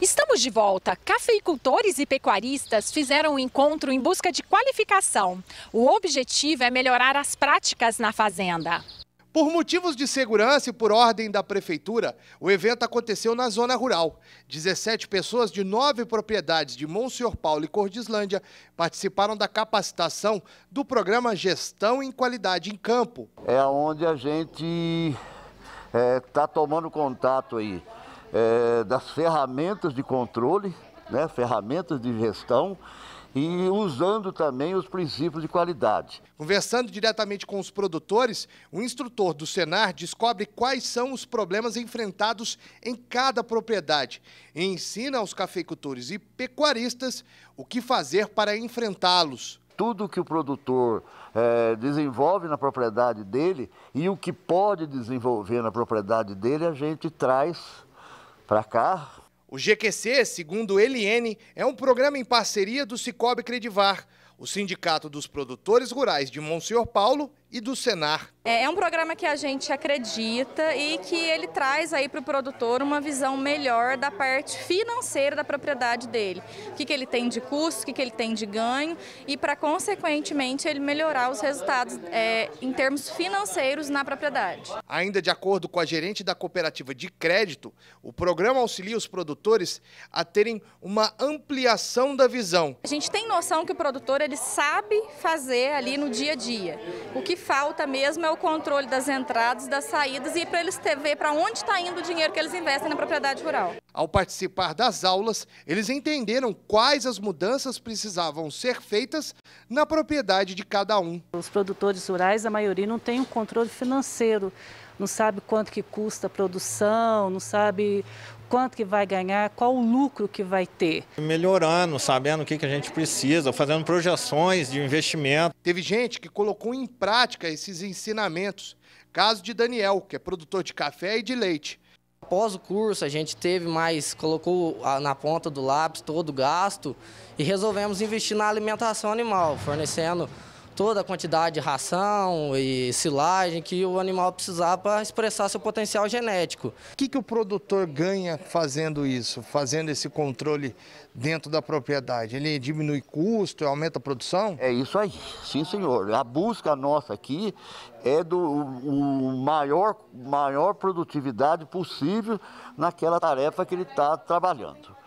Estamos de volta. Cafeicultores e pecuaristas fizeram um encontro em busca de qualificação. O objetivo é melhorar as práticas na fazenda. Por motivos de segurança e por ordem da prefeitura, o evento aconteceu na zona rural. 17 pessoas de nove propriedades de Monsenhor Paulo e Cordislândia participaram da capacitação do programa Gestão em Qualidade em Campo. É onde a gente está eh, é, tomando contato aí é, das ferramentas de controle, né, ferramentas de gestão e usando também os princípios de qualidade. Conversando diretamente com os produtores, o instrutor do Senar descobre quais são os problemas enfrentados em cada propriedade e ensina aos cafeicultores e pecuaristas o que fazer para enfrentá-los. Tudo que o produtor é, desenvolve na propriedade dele e o que pode desenvolver na propriedade dele, a gente traz para cá. O GQC, segundo Eliene, é um programa em parceria do Cicobi Credivar, o Sindicato dos Produtores Rurais de Monsenhor Paulo e do Senar. É, é um programa que a gente acredita e que ele traz aí para o produtor uma visão melhor da parte financeira da propriedade dele. O que, que ele tem de custo, o que, que ele tem de ganho e para, consequentemente, ele melhorar os resultados é, em termos financeiros na propriedade. Ainda de acordo com a gerente da cooperativa de crédito, o programa auxilia os produtores a terem uma ampliação da visão. A gente tem noção que o produtor ele sabe fazer ali no dia a dia. O que falta mesmo é o controle das entradas, das saídas e para eles ver para onde está indo o dinheiro que eles investem na propriedade rural. Ao participar das aulas, eles entenderam quais as mudanças precisavam ser feitas na propriedade de cada um. Os produtores rurais, a maioria não tem um controle financeiro não sabe quanto que custa a produção, não sabe quanto que vai ganhar, qual o lucro que vai ter. Melhorando, sabendo o que, que a gente precisa, fazendo projeções de investimento. Teve gente que colocou em prática esses ensinamentos. Caso de Daniel, que é produtor de café e de leite. Após o curso, a gente teve mais, colocou na ponta do lápis todo o gasto e resolvemos investir na alimentação animal, fornecendo toda a quantidade de ração e silagem que o animal precisar para expressar seu potencial genético. O que, que o produtor ganha fazendo isso, fazendo esse controle dentro da propriedade? Ele diminui custo, aumenta a produção? É isso aí, sim senhor. A busca nossa aqui é do o maior, maior produtividade possível naquela tarefa que ele está trabalhando.